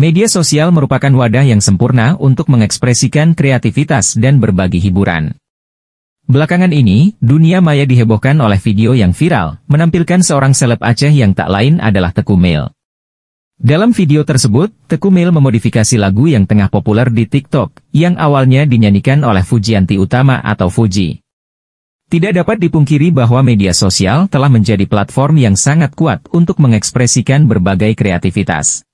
Media sosial merupakan wadah yang sempurna untuk mengekspresikan kreativitas dan berbagi hiburan. Belakangan ini, dunia maya dihebohkan oleh video yang viral, menampilkan seorang seleb Aceh yang tak lain adalah Tekumil. Dalam video tersebut, Tekumil memodifikasi lagu yang tengah populer di TikTok, yang awalnya dinyanyikan oleh Fujianti Utama atau Fuji. Tidak dapat dipungkiri bahwa media sosial telah menjadi platform yang sangat kuat untuk mengekspresikan berbagai kreativitas.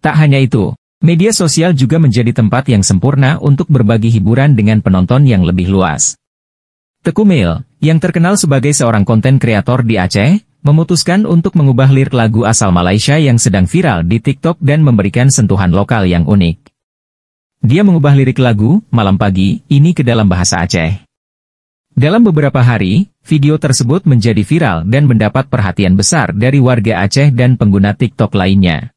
Tak hanya itu, media sosial juga menjadi tempat yang sempurna untuk berbagi hiburan dengan penonton yang lebih luas. Tekumil, yang terkenal sebagai seorang konten kreator di Aceh, memutuskan untuk mengubah lirik lagu asal Malaysia yang sedang viral di TikTok dan memberikan sentuhan lokal yang unik. Dia mengubah lirik lagu, Malam Pagi, ini ke dalam bahasa Aceh. Dalam beberapa hari, video tersebut menjadi viral dan mendapat perhatian besar dari warga Aceh dan pengguna TikTok lainnya.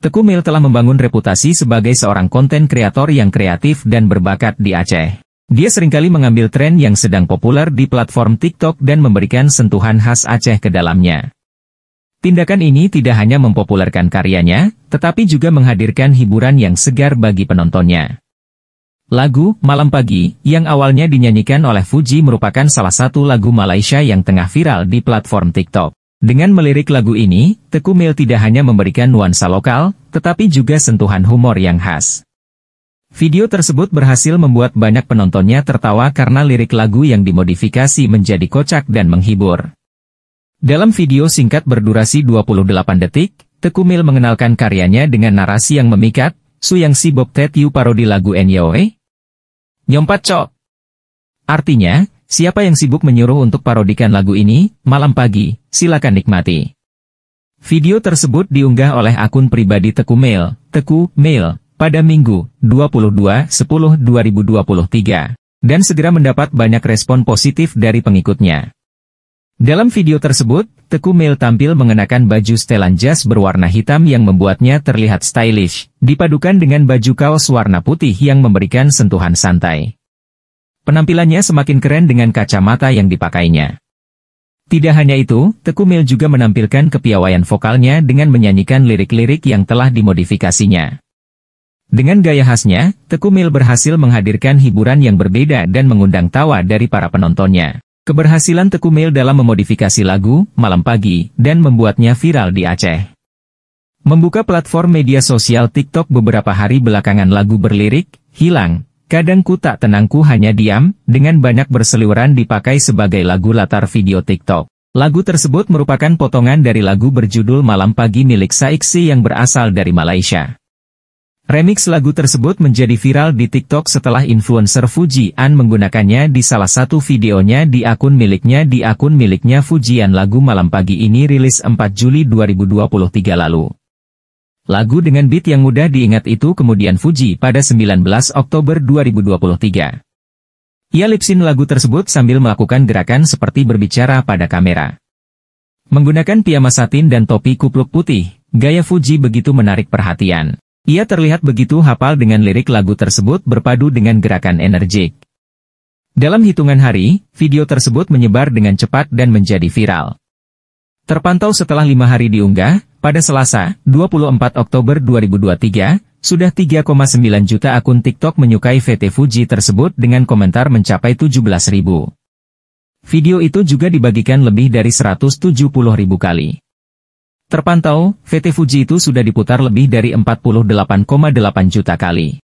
Tekumil telah membangun reputasi sebagai seorang konten kreator yang kreatif dan berbakat di Aceh. Dia seringkali mengambil tren yang sedang populer di platform TikTok dan memberikan sentuhan khas Aceh ke dalamnya. Tindakan ini tidak hanya mempopulerkan karyanya, tetapi juga menghadirkan hiburan yang segar bagi penontonnya. Lagu Malam Pagi yang awalnya dinyanyikan oleh Fuji merupakan salah satu lagu Malaysia yang tengah viral di platform TikTok. Dengan melirik lagu ini, Tekumil tidak hanya memberikan nuansa lokal, tetapi juga sentuhan humor yang khas. Video tersebut berhasil membuat banyak penontonnya tertawa karena lirik lagu yang dimodifikasi menjadi kocak dan menghibur. Dalam video singkat berdurasi 28 detik, Tekumil mengenalkan karyanya dengan narasi yang memikat, Su yang Si Bob Tetiu parodi lagu Enyoe. Nyompat cok. Artinya, siapa yang sibuk menyuruh untuk parodikan lagu ini, malam pagi, silakan nikmati. Video tersebut diunggah oleh akun pribadi Teku Mail, Teku Mail, pada Minggu, 22.10.2023, dan segera mendapat banyak respon positif dari pengikutnya. Dalam video tersebut, Teku Mail tampil mengenakan baju setelan jas berwarna hitam yang membuatnya terlihat stylish, dipadukan dengan baju kaos warna putih yang memberikan sentuhan santai. Penampilannya semakin keren dengan kacamata yang dipakainya. Tidak hanya itu, Tekumil juga menampilkan kepiawaian vokalnya dengan menyanyikan lirik-lirik yang telah dimodifikasinya. Dengan gaya khasnya, Tekumil berhasil menghadirkan hiburan yang berbeda dan mengundang tawa dari para penontonnya. Keberhasilan Tekumil dalam memodifikasi lagu, Malam Pagi, dan membuatnya viral di Aceh. Membuka platform media sosial TikTok beberapa hari belakangan lagu berlirik, Hilang, Kadangku tak tenangku hanya diam, dengan banyak berseliweran dipakai sebagai lagu latar video TikTok. Lagu tersebut merupakan potongan dari lagu berjudul Malam Pagi milik Saiksi yang berasal dari Malaysia. Remix lagu tersebut menjadi viral di TikTok setelah influencer Fuji An menggunakannya di salah satu videonya di akun miliknya di akun miliknya Fujian lagu Malam Pagi ini rilis 4 Juli 2023 lalu. Lagu dengan beat yang mudah diingat itu kemudian Fuji pada 19 Oktober 2023. Ia lipsin lagu tersebut sambil melakukan gerakan seperti berbicara pada kamera. Menggunakan piyama satin dan topi kupluk putih, gaya Fuji begitu menarik perhatian. Ia terlihat begitu hafal dengan lirik lagu tersebut berpadu dengan gerakan energik. Dalam hitungan hari, video tersebut menyebar dengan cepat dan menjadi viral. Terpantau setelah lima hari diunggah, pada Selasa, 24 Oktober 2023, sudah 3,9 juta akun TikTok menyukai VT Fuji tersebut dengan komentar mencapai 17 ribu. Video itu juga dibagikan lebih dari 170 ribu kali. Terpantau, VT Fuji itu sudah diputar lebih dari 48,8 juta kali.